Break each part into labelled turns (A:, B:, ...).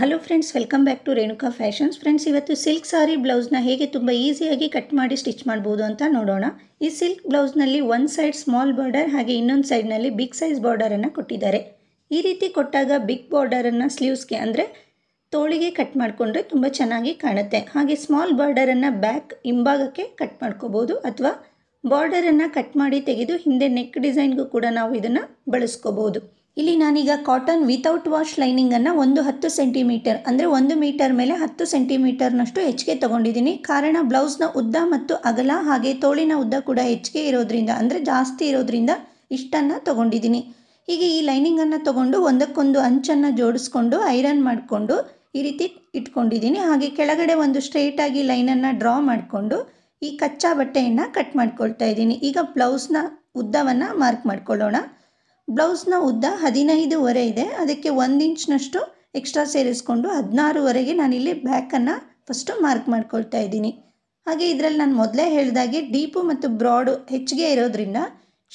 A: hello friends welcome back to Renuka fashions friends ಇವತ್ತು silk sari ಬ್ಲೌಸ್ನ ಹೇಗೆ ತುಂಬ ಈಸಿಯಾಗಿ ಕಟ್ ಮಾಡಿ ಸ್ಟಿಚ್ ಮಾಡ್ಬೋದು ಅಂತ ನೋಡೋಣ ಈ ಸಿಲ್ಕ್ ಬ್ಲೌಸ್ನಲ್ಲಿ ಒಂದು ಸೈಡ್ ಸ್ಮಾಲ್ ಬಾರ್ಡರ್ ಹಾಗೆ ಇನ್ನೊಂದು ಸೈಡ್ನಲ್ಲಿ ಬಿಗ್ ಸೈಜ್ ಬಾರ್ಡರನ್ನು ಕೊಟ್ಟಿದ್ದಾರೆ ಈ ರೀತಿ ಕೊಟ್ಟಾಗ ಬಿಗ್ ಬಾರ್ಡರನ್ನು ಸ್ಲೀವ್ಸ್ಗೆ ಅಂದರೆ ತೋಳಿಗೆ ಕಟ್ ಮಾಡಿಕೊಂಡ್ರೆ ತುಂಬ ಚೆನ್ನಾಗಿ ಕಾಣುತ್ತೆ ಹಾಗೆ ಸ್ಮಾಲ್ ಬಾರ್ಡರನ್ನು ಬ್ಯಾಕ್ ಹಿಂಭಾಗಕ್ಕೆ ಕಟ್ ಮಾಡ್ಕೋಬೋದು ಅಥವಾ ಬಾರ್ಡರನ್ನು ಕಟ್ ಮಾಡಿ ತೆಗೆದು ಹಿಂದೆ ನೆಕ್ ಡಿಸೈನ್ಗೂ ಕೂಡ ನಾವು ಇದನ್ನು ಬಳಸ್ಕೋಬೋದು ಇಲ್ಲಿ ನಾನೀಗ ಕಾಟನ್ ವಿತೌಟ್ ವಾಶ್ ಲೈನಿಂಗನ್ನು ಒಂದು ಹತ್ತು ಸೆಂಟಿಮೀಟರ್ ಅಂದರೆ ಒಂದು ಮೀಟರ್ ಮೇಲೆ ಹತ್ತು ಸೆಂಟಿಮೀಟರ್ನಷ್ಟು ಹೆಚ್ಚಿಗೆ ತೊಗೊಂಡಿದ್ದೀನಿ ಕಾರಣ ಬ್ಲೌಸ್ನ ಉದ್ದ ಮತ್ತು ಅಗಲ ಹಾಗೆ ತೋಳಿನ ಉದ್ದ ಕೂಡ ಹೆಚ್ಚಿಗೆ ಇರೋದ್ರಿಂದ ಅಂದರೆ ಜಾಸ್ತಿ ಇರೋದ್ರಿಂದ ಇಷ್ಟನ್ನು ತೊಗೊಂಡಿದ್ದೀನಿ ಹೀಗೆ ಈ ಲೈನಿಂಗನ್ನು ತೊಗೊಂಡು ಒಂದಕ್ಕೊಂದು ಅಂಚನ್ನು ಜೋಡಿಸ್ಕೊಂಡು ಐರನ್ ಮಾಡಿಕೊಂಡು ಈ ರೀತಿ ಇಟ್ಕೊಂಡಿದ್ದೀನಿ ಹಾಗೆ ಕೆಳಗಡೆ ಒಂದು ಸ್ಟ್ರೇಟಾಗಿ ಲೈನನ್ನು ಡ್ರಾ ಮಾಡಿಕೊಂಡು ಈ ಕಚ್ಚಾ ಬಟ್ಟೆಯನ್ನು ಕಟ್ ಮಾಡ್ಕೊಳ್ತಾ ಇದ್ದೀನಿ ಈಗ ಬ್ಲೌಸ್ನ ಉದ್ದವನ್ನು ಮಾರ್ಕ್ ಮಾಡ್ಕೊಳ್ಳೋಣ ಬ್ಲೌಸ್ನ ಉದ್ದ ಹದಿನೈದುವರೆ ಇದೆ ಅದಕ್ಕೆ ಒಂದು ಇಂಚ್ನಷ್ಟು ಎಕ್ಸ್ಟ್ರಾ ಸೇರಿಸ್ಕೊಂಡು ಹದಿನಾರುವರೆಗೆ ನಾನಿಲ್ಲಿ ಬ್ಯಾಕನ್ನು ಫಸ್ಟು ಮಾರ್ಕ್ ಮಾಡ್ಕೊಳ್ತಾ ಇದ್ದೀನಿ ಹಾಗೆ ಇದರಲ್ಲಿ ನಾನು ಮೊದಲೇ ಹೇಳಿದಾಗೆ ಡೀಪು ಮತ್ತು ಬ್ರಾಡು ಹೆಚ್ಚಿಗೆ ಇರೋದ್ರಿಂದ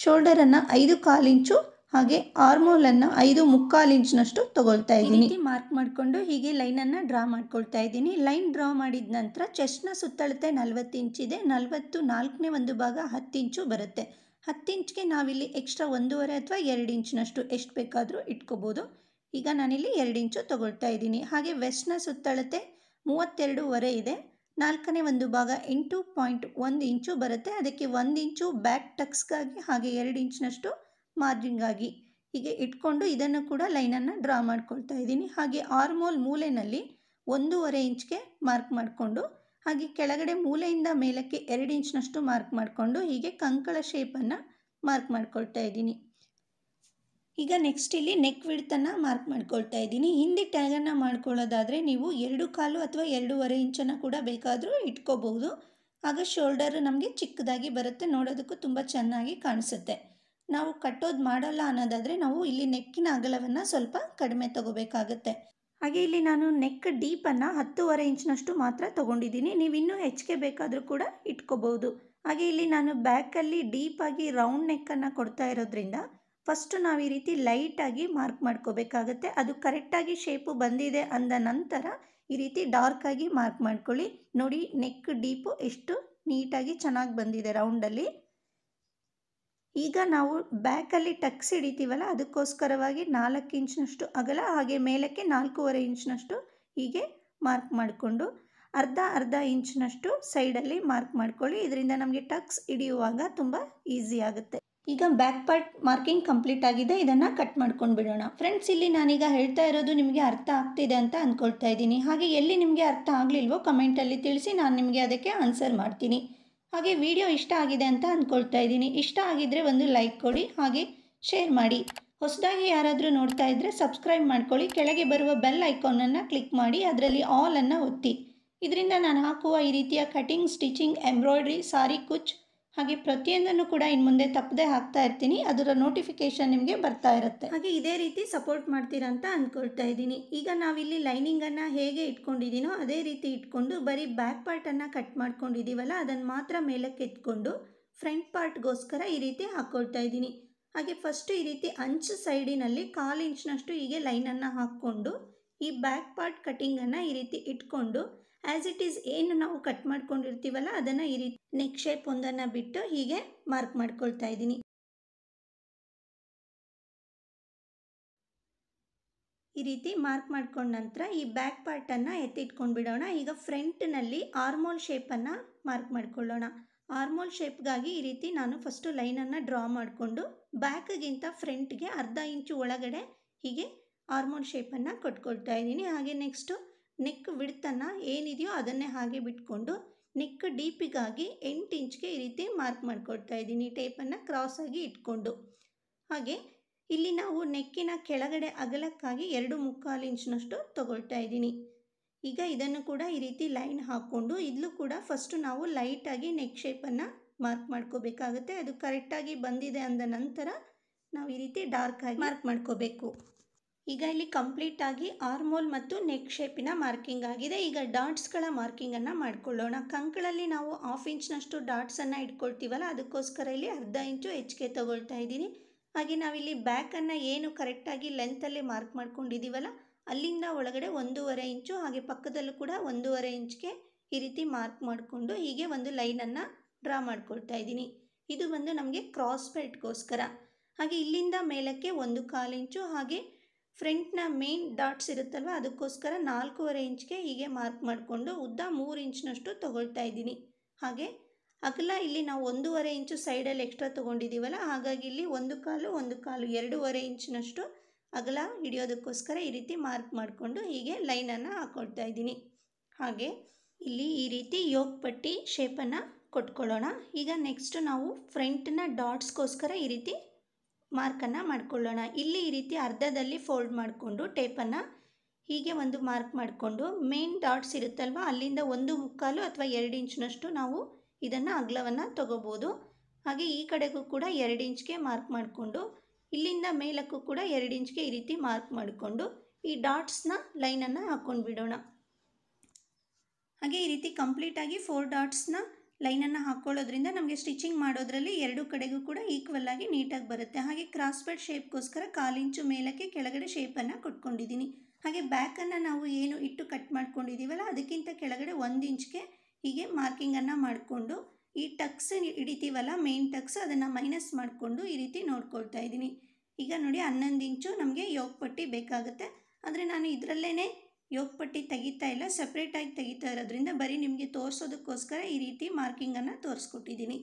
A: ಶೋಲ್ಡರನ್ನು ಐದು ಕಾಲು ಇಂಚು ಹಾಗೆ ಆರ್ಮೋಲನ್ನು ಐದು ಮುಕ್ಕಾಲು ಇಂಚಿನಷ್ಟು ತೊಗೊಳ್ತಾ ಇದ್ದೀನಿ ಮಾರ್ಕ್ ಮಾಡಿಕೊಂಡು ಹೀಗೆ ಲೈನನ್ನು ಡ್ರಾ ಮಾಡ್ಕೊಳ್ತಾ ಇದ್ದೀನಿ ಲೈನ್ ಡ್ರಾ ಮಾಡಿದ ನಂತರ ಚೆಸ್ಟ್ನ ಸುತ್ತಳತೆ ನಲ್ವತ್ತು ಇಂಚಿದೆ ನಲವತ್ತು ನಾಲ್ಕನೇ ಒಂದು ಭಾಗ ಹತ್ತು ಇಂಚು ಬರುತ್ತೆ ಹತ್ತು ಇಂಚ್ಗೆ ನಾವಿಲ್ಲಿ ಎಕ್ಸ್ಟ್ರಾ ಒಂದೂವರೆ ಅಥವಾ ಎರಡು ಇಂಚಿನಷ್ಟು ಎಷ್ಟು ಬೇಕಾದರೂ ಇಟ್ಕೋಬೋದು ಈಗ ನಾನಿಲ್ಲಿ ಎರಡು ಇಂಚು ತೊಗೊಳ್ತಾ ಇದ್ದೀನಿ ಹಾಗೆ ವೆಸ್ಟ್ನ ಸುತ್ತಳತೆ ಮೂವತ್ತೆರಡೂವರೆ ಇದೆ ನಾಲ್ಕನೇ ಒಂದು ಭಾಗ ಎಂಟು ಪಾಯಿಂಟ್ ಒಂದು ಇಂಚು ಬರುತ್ತೆ ಅದಕ್ಕೆ ಒಂದು ಇಂಚು ಬ್ಯಾಕ್ ಟಕ್ಸ್ಗಾಗಿ ಹಾಗೆ ಎರಡು ಇಂಚಿನಷ್ಟು ಮಾರ್ಜಿಂಗಾಗಿ ಹೀಗೆ ಇಟ್ಕೊಂಡು ಇದನ್ನು ಕೂಡ ಲೈನನ್ನು ಡ್ರಾ ಮಾಡ್ಕೊಳ್ತಾ ಇದ್ದೀನಿ ಹಾಗೆ ಆರ್ಮೋಲ್ ಮೂಲೆಯಲ್ಲಿ ಒಂದೂವರೆ ಇಂಚ್ಗೆ ಮಾರ್ಕ್ ಮಾಡಿಕೊಂಡು ಹಾಗೆ ಕೆಳಗಡೆ ಮೂಲೆಯಿಂದ ಮೇಲಕ್ಕೆ ಎರಡು ಇಂಚಿನಷ್ಟು ಮಾರ್ಕ್ ಮಾಡಿಕೊಂಡು ಹೀಗೆ ಕಂಕಳ ಶೇಪನ್ನು ಮಾರ್ಕ್ ಮಾಡ್ಕೊಳ್ತಾ ಇದ್ದೀನಿ ಈಗ ನೆಕ್ಸ್ಟ್ ಇಲ್ಲಿ ನೆಕ್ ವಿಡ್ತನ್ನು ಮಾರ್ಕ್ ಮಾಡ್ಕೊಳ್ತಾ ಇದ್ದೀನಿ ಹಿಂದೆ ಟ್ಯಾಗನ್ನು ಮಾಡ್ಕೊಳ್ಳೋದಾದರೆ ನೀವು ಎರಡು ಕಾಲು ಅಥವಾ ಎರಡೂವರೆ ಇಂಚನ್ನು ಕೂಡ ಬೇಕಾದರೂ ಇಟ್ಕೋಬಹುದು ಆಗ ಶೋಲ್ಡರ್ ನಮಗೆ ಚಿಕ್ಕದಾಗಿ ಬರುತ್ತೆ ನೋಡೋದಕ್ಕೂ ತುಂಬ ಚೆನ್ನಾಗಿ ಕಾಣಿಸುತ್ತೆ ನಾವು ಕಟ್ಟೋದು ಮಾಡಲ್ಲ ಅನ್ನೋದಾದರೆ ನಾವು ಇಲ್ಲಿ ನೆಕ್ಕಿನ ಅಗಲವನ್ನು ಸ್ವಲ್ಪ ಕಡಿಮೆ ತಗೋಬೇಕಾಗುತ್ತೆ ಹಾಗೆ ಇಲ್ಲಿ ನಾನು ನೆಕ್ ಡೀಪನ್ನು ಹತ್ತೂವರೆ ಇಂಚಿನಷ್ಟು ಮಾತ್ರ ತೊಗೊಂಡಿದ್ದೀನಿ ನೀವು ಇನ್ನೂ ಹೆಚ್ಚಿಗೆ ಬೇಕಾದರೂ ಕೂಡ ಇಟ್ಕೋಬೋದು ಹಾಗೆ ಇಲ್ಲಿ ನಾನು ಬ್ಯಾಕಲ್ಲಿ ಡೀಪಾಗಿ ರೌಂಡ್ ನೆಕ್ಕನ್ನು ಕೊಡ್ತಾ ಇರೋದ್ರಿಂದ ಫಸ್ಟು ನಾವು ಈ ರೀತಿ ಲೈಟಾಗಿ ಮಾರ್ಕ್ ಮಾಡ್ಕೋಬೇಕಾಗತ್ತೆ ಅದು ಕರೆಕ್ಟಾಗಿ ಶೇಪು ಬಂದಿದೆ ಅಂದ ನಂತರ ಈ ರೀತಿ ಡಾರ್ಕಾಗಿ ಮಾರ್ಕ್ ಮಾಡ್ಕೊಳ್ಳಿ ನೋಡಿ ನೆಕ್ ಡೀಪು ಎಷ್ಟು ನೀಟಾಗಿ ಚೆನ್ನಾಗಿ ಬಂದಿದೆ ರೌಂಡಲ್ಲಿ ಈಗ ನಾವು ಬ್ಯಾಕಲ್ಲಿ ಟಕ್ಸ್ ಹಿಡಿತೀವಲ್ಲ ಅದಕ್ಕೋಸ್ಕರವಾಗಿ ನಾಲ್ಕು ಇಂಚಿನಷ್ಟು ಅಗಲ ಹಾಗೆ ಮೇಲಕ್ಕೆ ನಾಲ್ಕೂವರೆ ಇಂಚಿನಷ್ಟು ಹೀಗೆ ಮಾರ್ಕ್ ಮಾಡಿಕೊಂಡು ಅರ್ಧ ಅರ್ಧ ಇಂಚಿನಷ್ಟು ಸೈಡಲ್ಲಿ ಮಾರ್ಕ್ ಮಾಡ್ಕೊಳ್ಳಿ ಇದರಿಂದ ನಮಗೆ ಟಕ್ಸ್ ಹಿಡಿಯುವಾಗ ತುಂಬ ಈಸಿ ಆಗುತ್ತೆ ಈಗ ಬ್ಯಾಕ್ ಪಾರ್ಟ್ ಮಾರ್ಕಿಂಗ್ ಕಂಪ್ಲೀಟ್ ಆಗಿದೆ ಇದನ್ನು ಕಟ್ ಮಾಡ್ಕೊಂಡು ಬಿಡೋಣ ಫ್ರೆಂಡ್ಸ್ ಇಲ್ಲಿ ನಾನೀಗ ಹೇಳ್ತಾ ಇರೋದು ನಿಮಗೆ ಅರ್ಥ ಆಗ್ತಿದೆ ಅಂತ ಅಂದ್ಕೊಳ್ತಾ ಇದ್ದೀನಿ ಹಾಗೆ ಎಲ್ಲಿ ನಿಮಗೆ ಅರ್ಥ ಆಗಲಿಲ್ವೋ ಕಮೆಂಟಲ್ಲಿ ತಿಳಿಸಿ ನಾನು ನಿಮಗೆ ಅದಕ್ಕೆ ಆನ್ಸರ್ ಮಾಡ್ತೀನಿ ಹಾಗೆ ವಿಡಿಯೋ ಇಷ್ಟ ಆಗಿದೆ ಅಂತ ಅಂದ್ಕೊಳ್ತಾ ಇದ್ದೀನಿ ಇಷ್ಟ ಆಗಿದ್ದರೆ ಒಂದು ಲೈಕ್ ಕೊಡಿ ಹಾಗೆ ಶೇರ್ ಮಾಡಿ ಹೊಸದಾಗಿ ಯಾರಾದರೂ ನೋಡ್ತಾ ಇದ್ದರೆ ಸಬ್ಸ್ಕ್ರೈಬ್ ಮಾಡ್ಕೊಳ್ಳಿ ಕೆಳಗೆ ಬರುವ ಬೆಲ್ ಐಕಾನನ್ನು ಕ್ಲಿಕ್ ಮಾಡಿ ಅದರಲ್ಲಿ ಆಲನ್ನು ಒತ್ತಿ ಇದರಿಂದ ನಾನು ಹಾಕುವ ಈ ರೀತಿಯ ಕಟಿಂಗ್ ಸ್ಟಿಚಿಂಗ್ ಎಂಬ್ರಾಯ್ಡ್ರಿ ಸಾರಿ ಕುಚ್ ಹಾಗೆ ಪ್ರತಿಯೊಂದನ್ನು ಕೂಡ ಇನ್ನು ಮುಂದೆ ತಪ್ಪದೆ ಹಾಕ್ತಾ ಇರ್ತೀನಿ ಅದರ ನೋಟಿಫಿಕೇಷನ್ ನಿಮಗೆ ಬರ್ತಾ ಇರುತ್ತೆ ಹಾಗೆ ಇದೇ ರೀತಿ ಸಪೋರ್ಟ್ ಮಾಡ್ತೀರಾ ಅಂತ ಅಂದ್ಕೊಳ್ತಾ ಇದ್ದೀನಿ ಈಗ ನಾವಿಲ್ಲಿ ಲೈನಿಂಗನ್ನು ಹೇಗೆ ಇಟ್ಕೊಂಡಿದ್ದೀನೋ ಅದೇ ರೀತಿ ಇಟ್ಕೊಂಡು ಬರೀ ಬ್ಯಾಕ್ ಪಾರ್ಟನ್ನು ಕಟ್ ಮಾಡ್ಕೊಂಡಿದ್ದೀವಲ್ಲ ಅದನ್ನು ಮಾತ್ರ ಮೇಲಕ್ಕೆ ಎತ್ಕೊಂಡು ಫ್ರಂಟ್ ಪಾರ್ಟ್ಗೋಸ್ಕರ ಈ ರೀತಿ ಹಾಕ್ಕೊಳ್ತಾ ಇದ್ದೀನಿ ಹಾಗೆ ಫಸ್ಟು ಈ ರೀತಿ ಅಂಚು ಸೈಡಿನಲ್ಲಿ ಕಾಲು ಇಂಚಿನಷ್ಟು ಹೀಗೆ ಲೈನನ್ನು ಹಾಕ್ಕೊಂಡು ಈ ಬ್ಯಾಕ್ ಪಾರ್ಟ್ ಕಟಿಂಗನ್ನು ಈ ರೀತಿ ಇಟ್ಕೊಂಡು ಆ್ಯಸ್ ಇಟ್ ಈಸ್ ಏನು ನಾವು ಕಟ್ ಮಾಡ್ಕೊಂಡಿರ್ತೀವಲ್ಲ ಅದನ್ನು ಈ ರೀತಿ ನೆಕ್ ಶೇಪ್ ಒಂದನ್ನು ಬಿಟ್ಟು ಹೀಗೆ ಮಾರ್ಕ್ ಮಾಡ್ಕೊಳ್ತಾ ಇದ್ದೀನಿ ಈ ರೀತಿ ಮಾರ್ಕ್ ಮಾಡ್ಕೊಂಡ ನಂತರ ಈ ಬ್ಯಾಕ್ ಪಾರ್ಟನ್ನು ಎತ್ತಿಟ್ಕೊಂಡು ಬಿಡೋಣ ಈಗ ಫ್ರಂಟ್ನಲ್ಲಿ ಆರ್ಮೋಲ್ ಶೇಪನ್ನು ಮಾರ್ಕ್ ಮಾಡ್ಕೊಳ್ಳೋಣ ಆರ್ಮೋಲ್ ಶೇಪ್ಗಾಗಿ ಈ ರೀತಿ ನಾನು ಫಸ್ಟು ಲೈನನ್ನು ಡ್ರಾ ಮಾಡಿಕೊಂಡು ಬ್ಯಾಕ್ಗಿಂತ ಫ್ರಂಟ್ಗೆ ಅರ್ಧ ಇಂಚು ಒಳಗಡೆ ಹೀಗೆ ಹಾರ್ಮೋನ್ ಶೇಪನ್ನು ಕೊಟ್ಕೊಳ್ತಾ ಇದ್ದೀನಿ ಹಾಗೆ ನೆಕ್ಸ್ಟು ನೆಕ್ ವಿಡ್ತನ್ನು ಏನಿದೆಯೋ ಅದನ್ನೇ ಹಾಗೆ ಬಿಟ್ಕೊಂಡು ನೆಕ್ ಡೀಪಿಗಾಗಿ ಎಂಟು ಇಂಚ್ಗೆ ಈ ರೀತಿ ಮಾರ್ಕ್ ಮಾಡ್ಕೊಳ್ತಾ ಇದ್ದೀನಿ ಟೇಪನ್ನು ಆಗಿ ಇಟ್ಕೊಂಡು ಹಾಗೆ ಇಲ್ಲಿ ನಾವು ನೆಕ್ಕಿನ ಕೆಳಗಡೆ ಅಗಲಕ್ಕಾಗಿ ಎರಡು ಮುಕ್ಕಾಲು ಇಂಚಿನಷ್ಟು ತೊಗೊಳ್ತಾ ಇದ್ದೀನಿ ಈಗ ಇದನ್ನು ಕೂಡ ಈ ರೀತಿ ಲೈನ್ ಹಾಕ್ಕೊಂಡು ಇಲ್ಲೂ ಕೂಡ ಫಸ್ಟು ನಾವು ಲೈಟಾಗಿ ನೆಕ್ ಶೇಪನ್ನು ಮಾರ್ಕ್ ಮಾಡ್ಕೋಬೇಕಾಗುತ್ತೆ ಅದು ಕರೆಕ್ಟಾಗಿ ಬಂದಿದೆ ಅಂದ ನಂತರ ನಾವು ಈ ರೀತಿ ಡಾರ್ಕ್ ಆಗಿ ಮಾರ್ಕ್ ಮಾಡ್ಕೋಬೇಕು ಈಗ ಇಲ್ಲಿ ಕಂಪ್ಲೀಟ್ ಆಗಿ ಆರ್ಮೋಲ್ ಮತ್ತು ನೆಕ್ ಶೇಪಿನ ಮಾರ್ಕಿಂಗ್ ಆಗಿದೆ ಈಗ ಡಾಟ್ಸ್ಗಳ ಮಾರ್ಕಿಂಗನ್ನು ಮಾಡ್ಕೊಳ್ಳೋಣ ಕಂಕಳಲ್ಲಿ ನಾವು ಹಾಫ್ ಇಂಚ್ನಷ್ಟು ಡಾಟ್ಸನ್ನು ಇಟ್ಕೊಳ್ತೀವಲ್ಲ ಅದಕ್ಕೋಸ್ಕರ ಇಲ್ಲಿ ಅರ್ಧ ಇಂಚು ಹೆಚ್ಚಿಗೆ ತಗೊಳ್ತಾ ಇದ್ದೀನಿ ಹಾಗೆ ನಾವಿಲ್ಲಿ ಬ್ಯಾಕನ್ನು ಏನು ಕರೆಕ್ಟಾಗಿ ಲೆಂತಲ್ಲಿ ಮಾರ್ಕ್ ಮಾಡ್ಕೊಂಡಿದ್ದೀವಲ್ಲ ಅಲ್ಲಿಂದ ಒಳಗಡೆ ಒಂದೂವರೆ ಇಂಚು ಹಾಗೆ ಪಕ್ಕದಲ್ಲೂ ಕೂಡ ಒಂದೂವರೆ ಇಂಚ್ಗೆ ಈ ರೀತಿ ಮಾರ್ಕ್ ಮಾಡಿಕೊಂಡು ಹೀಗೆ ಒಂದು ಲೈನನ್ನು ಡ್ರಾ ಮಾಡ್ಕೊಳ್ತಾ ಇದ್ದೀನಿ ಇದು ಬಂದು ನಮಗೆ ಕ್ರಾಸ್ ಬೆಲ್ಟ್ಗೋಸ್ಕರ ಹಾಗೆ ಇಲ್ಲಿಂದ ಮೇಲಕ್ಕೆ ಒಂದು ಕಾಲು ಇಂಚು ಹಾಗೆ ಫ್ರಂಟ್ನ ಮೇನ್ ಡಾಟ್ಸ್ ಇರುತ್ತಲ್ವ ಅದಕ್ಕೋಸ್ಕರ ನಾಲ್ಕೂವರೆ ಇಂಚ್ಗೆ ಹೀಗೆ ಮಾರ್ಕ್ ಮಾಡಿಕೊಂಡು ಉದ್ದ ಮೂರು ಇಂಚಿನಷ್ಟು ತೊಗೊಳ್ತಾ ಇದ್ದೀನಿ ಹಾಗೆ ಅಗಲ ಇಲ್ಲಿ ನಾವು ಒಂದೂವರೆ ಇಂಚು ಸೈಡಲ್ಲಿ ಎಕ್ಸ್ಟ್ರಾ ತೊಗೊಂಡಿದ್ದೀವಲ್ಲ ಹಾಗಾಗಿ ಇಲ್ಲಿ ಒಂದು ಕಾಲು ಒಂದು ಕಾಲು ಎರಡೂವರೆ ಇಂಚಿನಷ್ಟು ಅಗಲ ಹಿಡಿಯೋದಕ್ಕೋಸ್ಕರ ಈ ರೀತಿ ಮಾರ್ಕ್ ಮಾಡಿಕೊಂಡು ಹೀಗೆ ಲೈನನ್ನು ಹಾಕೊಳ್ತಾ ಇದ್ದೀನಿ ಹಾಗೆ ಇಲ್ಲಿ ಈ ರೀತಿ ಯೋಗ ಪಟ್ಟಿ ಶೇಪನ್ನು ಕೊಟ್ಕೊಳ್ಳೋಣ ಈಗ ನೆಕ್ಸ್ಟ್ ನಾವು ಫ್ರಂಟ್ನ ಡಾಟ್ಸ್ಗೋಸ್ಕರ ಈ ರೀತಿ ಮಾರ್ಕನ್ನು ಮಾಡಿಕೊಳ್ಳೋಣ ಇಲ್ಲಿ ಈ ರೀತಿ ಅರ್ಧದಲ್ಲಿ ಫೋಲ್ಡ್ ಮಾಡಿಕೊಂಡು ಟೇಪನ್ನು ಹೀಗೆ ಒಂದು ಮಾರ್ಕ್ ಮಾಡಿಕೊಂಡು ಮೇನ್ ಡಾಟ್ಸ್ ಇರುತ್ತಲ್ವ ಅಲ್ಲಿಂದ ಒಂದು ಮುಕ್ಕಾಲು ಅಥವಾ ಎರಡು ಇಂಚಿನಷ್ಟು ನಾವು ಇದನ್ನು ಅಗಲವನ್ನು ತಗೋಬೋದು ಹಾಗೆ ಈ ಕಡೆಗೂ ಕೂಡ ಎರಡು ಇಂಚ್ಗೆ ಮಾರ್ಕ್ ಮಾಡಿಕೊಂಡು ಇಲ್ಲಿಂದ ಮೇಲಕ್ಕೂ ಕೂಡ ಎರಡು ಇಂಚ್ಗೆ ಈ ರೀತಿ ಮಾರ್ಕ್ ಮಾಡಿಕೊಂಡು ಈ ಡಾಟ್ಸ್ನ ಲೈನನ್ನು ಹಾಕ್ಕೊಂಡು ಬಿಡೋಣ ಹಾಗೆ ಈ ರೀತಿ ಕಂಪ್ಲೀಟಾಗಿ ಫೋರ್ ಡಾಟ್ಸ್ನ ಲೈನನ್ನು ಹಾಕ್ಕೊಳ್ಳೋದ್ರಿಂದ ನಮಗೆ ಸ್ಟಿಚಿಂಗ್ ಮಾಡೋದ್ರಲ್ಲಿ ಎರಡು ಕಡೆಗೂ ಕೂಡ ಈಕ್ವಲ್ ಆಗಿ ನೀಟಾಗಿ ಬರುತ್ತೆ ಹಾಗೆ ಕ್ರಾಸ್ ಬೆಡ್ ಶೇಪ್ಗೋಸ್ಕರ ಕಾಲಿಂಚು ಮೇಲಕ್ಕೆ ಕೆಳಗಡೆ ಶೇಪನ್ನು ಕೊಟ್ಕೊಂಡಿದ್ದೀನಿ ಹಾಗೆ ಬ್ಯಾಕನ್ನು ನಾವು ಏನು ಇಟ್ಟು ಕಟ್ ಮಾಡ್ಕೊಂಡಿದ್ದೀವಲ್ಲ ಅದಕ್ಕಿಂತ ಕೆಳಗಡೆ ಒಂದು ಇಂಚ್ಗೆ ಹೀಗೆ ಮಾರ್ಕಿಂಗನ್ನು ಮಾಡಿಕೊಂಡು ಈ ಟಕ್ಸ್ ಹಿಡಿತೀವಲ್ಲ ಮೇನ್ ಟಕ್ಸ್ ಅದನ್ನು ಮೈನಸ್ ಮಾಡಿಕೊಂಡು ಈ ರೀತಿ ನೋಡ್ಕೊಳ್ತಾ ಇದ್ದೀನಿ ಈಗ ನೋಡಿ ಹನ್ನೊಂದು ಇಂಚು ನಮಗೆ ಯೋಗ ಪಟ್ಟಿ ಬೇಕಾಗುತ್ತೆ ಆದರೆ ನಾನು ಇದರಲ್ಲೇ ಯೋಗಪಟ್ಟಿ ತೆಗಿತಾ ಇಲ್ಲ ಸಪ್ರೇಟಾಗಿ ತೆಗಿತಾ ಇರೋದ್ರಿಂದ ಬರೀ ನಿಮಗೆ ತೋರಿಸೋದಕ್ಕೋಸ್ಕರ ಈ ರೀತಿ ಮಾರ್ಕಿಂಗನ್ನು ತೋರಿಸ್ಕೊಟ್ಟಿದ್ದೀನಿ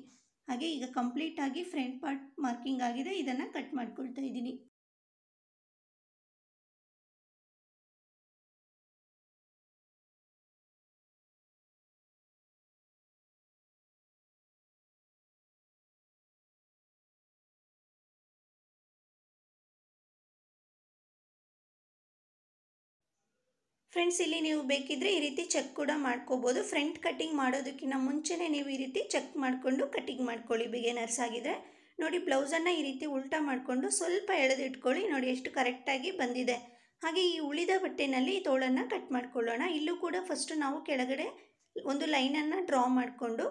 A: ಹಾಗೆ ಈಗ ಕಂಪ್ಲೀಟಾಗಿ ಫ್ರಂಟ್ ಪಾರ್ಟ್ ಮಾರ್ಕಿಂಗ್ ಆಗಿದೆ ಇದನ್ನು ಕಟ್ ಮಾಡ್ಕೊಳ್ತಾ ಇದ್ದೀನಿ ಫ್ರೆಂಡ್ಸ್ ಇಲ್ಲಿ ನೀವು ಬೇಕಿದ್ರೆ ಈ ರೀತಿ ಚೆಕ್ ಕೂಡ ಮಾಡ್ಕೋಬೋದು ಫ್ರಂಟ್ ಕಟಿಂಗ್ ಮಾಡೋದಕ್ಕಿಂತ ಮುಂಚೆನೇ ನೀವು ಈ ರೀತಿ ಚೆಕ್ ಮಾಡಿಕೊಂಡು ಕಟಿಂಗ್ ಮಾಡ್ಕೊಳ್ಳಿ ಬಿಗೇನರ್ಸ್ ಆಗಿದ್ರೆ ನೋಡಿ ಬ್ಲೌಸನ್ನು ಈ ರೀತಿ ಉಲ್ಟಾ ಮಾಡಿಕೊಂಡು ಸ್ವಲ್ಪ ಎಳೆದಿಟ್ಕೊಳ್ಳಿ ನೋಡಿ ಎಷ್ಟು ಕರೆಕ್ಟಾಗಿ ಬಂದಿದೆ ಹಾಗೆ ಈ ಉಳಿದ ಬಟ್ಟೆನಲ್ಲಿ ತೋಳನ್ನು ಕಟ್ ಮಾಡ್ಕೊಳ್ಳೋಣ ಇಲ್ಲೂ ಕೂಡ ಫಸ್ಟು ನಾವು ಕೆಳಗಡೆ ಒಂದು ಲೈನನ್ನು ಡ್ರಾ ಮಾಡಿಕೊಂಡು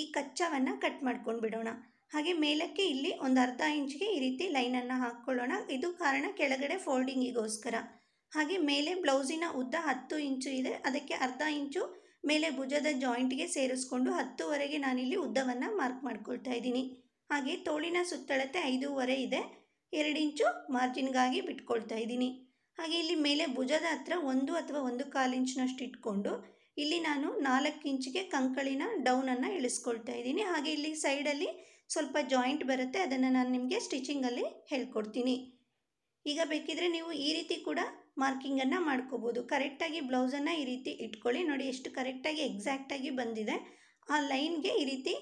A: ಈ ಕಚ್ಚಾವನ್ನು ಕಟ್ ಮಾಡ್ಕೊಂಡು ಬಿಡೋಣ ಹಾಗೆ ಮೇಲಕ್ಕೆ ಇಲ್ಲಿ ಒಂದು ಅರ್ಧ ಇಂಚ್ಗೆ ಈ ರೀತಿ ಲೈನನ್ನು ಹಾಕ್ಕೊಳ್ಳೋಣ ಇದು ಕಾರಣ ಕೆಳಗಡೆ ಫೋಲ್ಡಿಂಗಿಗೋಸ್ಕರ ಹಾಗೆ ಮೇಲೆ ಬ್ಲೌಸಿನ ಉದ್ದ ಹತ್ತು ಇಂಚು ಇದೆ ಅದಕ್ಕೆ ಅರ್ಧ ಇಂಚು ಮೇಲೆ ಭುಜದ ಜಾಯಿಂಟ್ಗೆ ಸೇರಿಸ್ಕೊಂಡು ಹತ್ತುವರೆಗೆ ನಾನಿಲ್ಲಿ ಉದ್ದವನ್ನು ಮಾರ್ಕ್ ಮಾಡ್ಕೊಳ್ತಾ ಇದ್ದೀನಿ ಹಾಗೆ ತೋಳಿನ ಸುತ್ತಳತೆ ಐದೂವರೆ ಇದೆ ಎರಡು ಇಂಚು ಮಾರ್ಜಿನ್ಗಾಗಿ ಬಿಟ್ಕೊಳ್ತಾ ಇದ್ದೀನಿ ಹಾಗೆ ಇಲ್ಲಿ ಮೇಲೆ ಭುಜದ ಹತ್ರ ಒಂದು ಅಥವಾ ಒಂದು ಕಾಲು ಇಂಚಿನಷ್ಟು ಇಟ್ಕೊಂಡು ಇಲ್ಲಿ ನಾನು ನಾಲ್ಕು ಇಂಚಿಗೆ ಕಂಕಳಿನ ಡೌನನ್ನು ಇಳಿಸ್ಕೊಳ್ತಾ ಇದ್ದೀನಿ ಹಾಗೆ ಇಲ್ಲಿ ಸೈಡಲ್ಲಿ ಸ್ವಲ್ಪ ಜಾಯಿಂಟ್ ಬರುತ್ತೆ ಅದನ್ನು ನಾನು ನಿಮಗೆ ಸ್ಟಿಚಿಂಗಲ್ಲಿ ಹೇಳ್ಕೊಡ್ತೀನಿ ಈಗ ಬೇಕಿದ್ರೆ ನೀವು ಈ ರೀತಿ ಕೂಡ ಮಾರ್ಕಿಂಗನ್ನು ಮಾಡ್ಕೋಬೋದು ಕರೆಕ್ಟಾಗಿ ಬ್ಲೌಸನ್ನು ಈ ರೀತಿ ಇಟ್ಕೊಳ್ಳಿ ನೋಡಿ ಎಷ್ಟು ಕರೆಕ್ಟಾಗಿ ಎಕ್ಸಾಕ್ಟಾಗಿ ಬಂದಿದೆ ಆ ಲೈನ್ಗೆ ಈ ರೀತಿ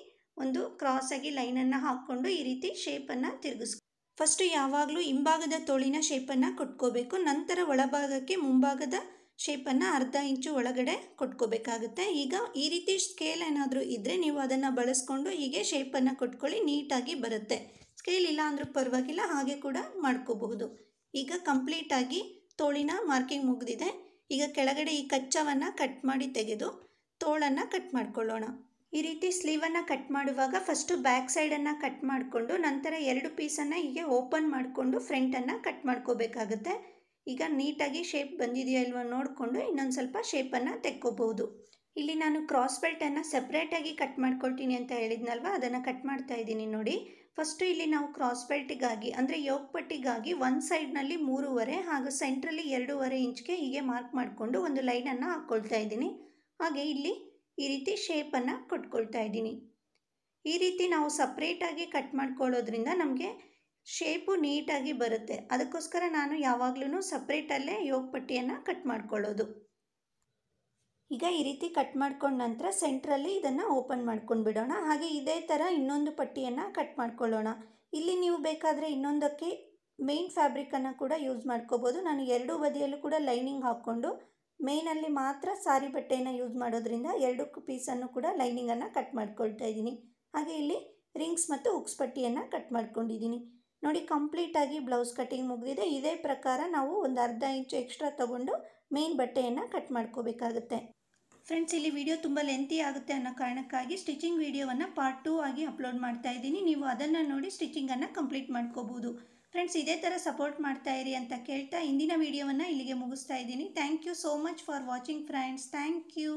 A: ಒಂದು ಕ್ರಾಸಾಗಿ ಲೈನನ್ನು ಹಾಕ್ಕೊಂಡು ಈ ರೀತಿ ಶೇಪನ್ನು ತಿರುಗಿಸ್ಕೊ ಫಸ್ಟು ಯಾವಾಗಲೂ ಹಿಂಭಾಗದ ತೋಳಿನ ಶೇಪನ್ನು ಕೊಟ್ಕೋಬೇಕು ನಂತರ ಒಳಭಾಗಕ್ಕೆ ಮುಂಭಾಗದ ಶೇಪನ್ನು ಅರ್ಧ ಇಂಚು ಒಳಗಡೆ ಕೊಟ್ಕೋಬೇಕಾಗುತ್ತೆ ಈಗ ಈ ರೀತಿ ಸ್ಕೇಲ್ ಏನಾದರೂ ಇದ್ದರೆ ನೀವು ಅದನ್ನು ಬಳಸ್ಕೊಂಡು ಹೀಗೆ ಶೇಪನ್ನು ಕೊಟ್ಕೊಳ್ಳಿ ನೀಟಾಗಿ ಬರುತ್ತೆ ಸ್ಕೇಲ್ ಇಲ್ಲ ಅಂದರೂ ಪರವಾಗಿಲ್ಲ ಹಾಗೆ ಕೂಡ ಮಾಡ್ಕೋಬಹುದು ಈಗ ಕಂಪ್ಲೀಟಾಗಿ ತೋಳಿನ ಮಾರ್ಕಿಂಗ್ ಮುಗಿದಿದೆ ಈಗ ಕೆಳಗಡೆ ಈ ಕಚ್ಚವನ್ನು ಕಟ್ ಮಾಡಿ ತೆಗೆದು ತೋಳನ್ನು ಕಟ್ ಮಾಡ್ಕೊಳ್ಳೋಣ ಈ ರೀತಿ ಸ್ಲೀವನ್ನು ಕಟ್ ಮಾಡುವಾಗ ಫಸ್ಟು ಬ್ಯಾಕ್ ಸೈಡನ್ನು ಕಟ್ ಮಾಡಿಕೊಂಡು ನಂತರ ಎರಡು ಪೀಸನ್ನು ಹೀಗೆ ಓಪನ್ ಮಾಡಿಕೊಂಡು ಫ್ರಂಟನ್ನು ಕಟ್ ಮಾಡ್ಕೋಬೇಕಾಗುತ್ತೆ ಈಗ ನೀಟಾಗಿ ಶೇಪ್ ಬಂದಿದೆಯಾ ಇಲ್ವೋ ನೋಡಿಕೊಂಡು ಇನ್ನೊಂದು ಸ್ವಲ್ಪ ಶೇಪನ್ನು ತೆಕ್ಕೋಬಹುದು ಇಲ್ಲಿ ನಾನು ಕ್ರಾಸ್ ಬೆಲ್ಟನ್ನು ಸಪ್ರೇಟಾಗಿ ಕಟ್ ಮಾಡ್ಕೊಳ್ತೀನಿ ಅಂತ ಹೇಳಿದ್ನಲ್ವ ಅದನ್ನು ಕಟ್ ಮಾಡ್ತಾ ಇದ್ದೀನಿ ನೋಡಿ ಫಸ್ಟು ಇಲ್ಲಿ ನಾವು ಕ್ರಾಸ್ ಬೆಲ್ಟಿಗಾಗಿ ಅಂದರೆ ಯೋಗ್ ಪಟ್ಟಿಗಾಗಿ ಒಂದು ಸೈಡ್ನಲ್ಲಿ ಮೂರುವರೆ ಹಾಗೂ ಸೆಂಟ್ರಲ್ಲಿ ಎರಡೂವರೆ ಇಂಚ್ಗೆ ಹೀಗೆ ಮಾರ್ಕ್ ಮಾಡಿಕೊಂಡು ಒಂದು ಲೈನನ್ನು ಹಾಕ್ಕೊಳ್ತಾ ಇದ್ದೀನಿ ಹಾಗೆ ಇಲ್ಲಿ ಈ ರೀತಿ ಶೇಪನ್ನು ಕೊಟ್ಕೊಳ್ತಾ ಇದ್ದೀನಿ ಈ ರೀತಿ ನಾವು ಸಪ್ರೇಟಾಗಿ ಕಟ್ ಮಾಡ್ಕೊಳ್ಳೋದ್ರಿಂದ ನಮಗೆ ಶೇಪು ನೀಟಾಗಿ ಬರುತ್ತೆ ಅದಕ್ಕೋಸ್ಕರ ನಾನು ಯಾವಾಗಲೂ ಸಪ್ರೇಟಲ್ಲೇ ಯೋಗ ಪಟ್ಟಿಯನ್ನು ಕಟ್ ಮಾಡ್ಕೊಳ್ಳೋದು ಈಗ ಈ ರೀತಿ ಕಟ್ ಮಾಡ್ಕೊಂಡ ನಂತರ ಸೆಂಟ್ರಲ್ಲಿ ಇದನ್ನು ಓಪನ್ ಮಾಡ್ಕೊಂಡು ಬಿಡೋಣ ಹಾಗೆ ಇದೇ ಥರ ಇನ್ನೊಂದು ಪಟ್ಟಿಯನ್ನು ಕಟ್ ಮಾಡ್ಕೊಳ್ಳೋಣ ಇಲ್ಲಿ ನೀವು ಬೇಕಾದರೆ ಇನ್ನೊಂದಕ್ಕೆ ಮೇನ್ ಫ್ಯಾಬ್ರಿಕನ್ನು ಕೂಡ ಯೂಸ್ ಮಾಡ್ಕೋಬೋದು ನಾನು ಎರಡೂ ಬದಿಯಲ್ಲೂ ಕೂಡ ಲೈನಿಂಗ್ ಹಾಕ್ಕೊಂಡು ಮೇನಲ್ಲಿ ಮಾತ್ರ ಸಾರಿ ಬಟ್ಟೆಯನ್ನು ಯೂಸ್ ಮಾಡೋದ್ರಿಂದ ಎರಡು ಪೀಸನ್ನು ಕೂಡ ಲೈನಿಂಗನ್ನು ಕಟ್ ಮಾಡ್ಕೊಳ್ತಾ ಇದ್ದೀನಿ ಹಾಗೆ ಇಲ್ಲಿ ರಿಂಗ್ಸ್ ಮತ್ತು ಉಕ್ಸ್ ಪಟ್ಟಿಯನ್ನು ಕಟ್ ಮಾಡ್ಕೊಂಡಿದ್ದೀನಿ ನೋಡಿ ಕಂಪ್ಲೀಟಾಗಿ ಬ್ಲೌಸ್ ಕಟ್ಟಿಂಗ್ ಮುಗಿದಿದೆ ಇದೇ ಪ್ರಕಾರ ನಾವು ಒಂದು ಅರ್ಧ ಇಂಚು ಎಕ್ಸ್ಟ್ರಾ ತಗೊಂಡು ಮೇನ್ ಬಟ್ಟೆಯನ್ನು ಕಟ್ ಮಾಡ್ಕೋಬೇಕಾಗುತ್ತೆ ಫ್ರೆಂಡ್ಸ್ ಇಲ್ಲಿ ವಿಡಿಯೋ ತುಂಬ ಲೆಂತಿ ಆಗುತ್ತೆ ಅನ್ನೋ ಕಾರಣಕ್ಕಾಗಿ ಸ್ಟಿಚಿಂಗ್ ವಿಡಿಯೋವನ್ನು ಪಾರ್ಟ್ ಟೂ ಆಗಿ ಅಪ್ಲೋಡ್ ಮಾಡ್ತಾ ಇದ್ದೀನಿ ನೀವು ಅದನ್ನು ನೋಡಿ ಸ್ಟಿಚಿಂಗನ್ನು ಕಂಪ್ಲೀಟ್ ಮಾಡ್ಕೋಬೋದು ಫ್ರೆಂಡ್ಸ್ ಇದೇ ಥರ ಸಪೋರ್ಟ್ ಮಾಡ್ತಾ ಇರಿ ಅಂತ ಕೇಳ್ತಾ ಇಂದಿನ ವಿಡಿಯೋವನ್ನು ಇಲ್ಲಿಗೆ ಮುಗಿಸ್ತಾ ಇದ್ದೀನಿ thank you so much for watching friends thank you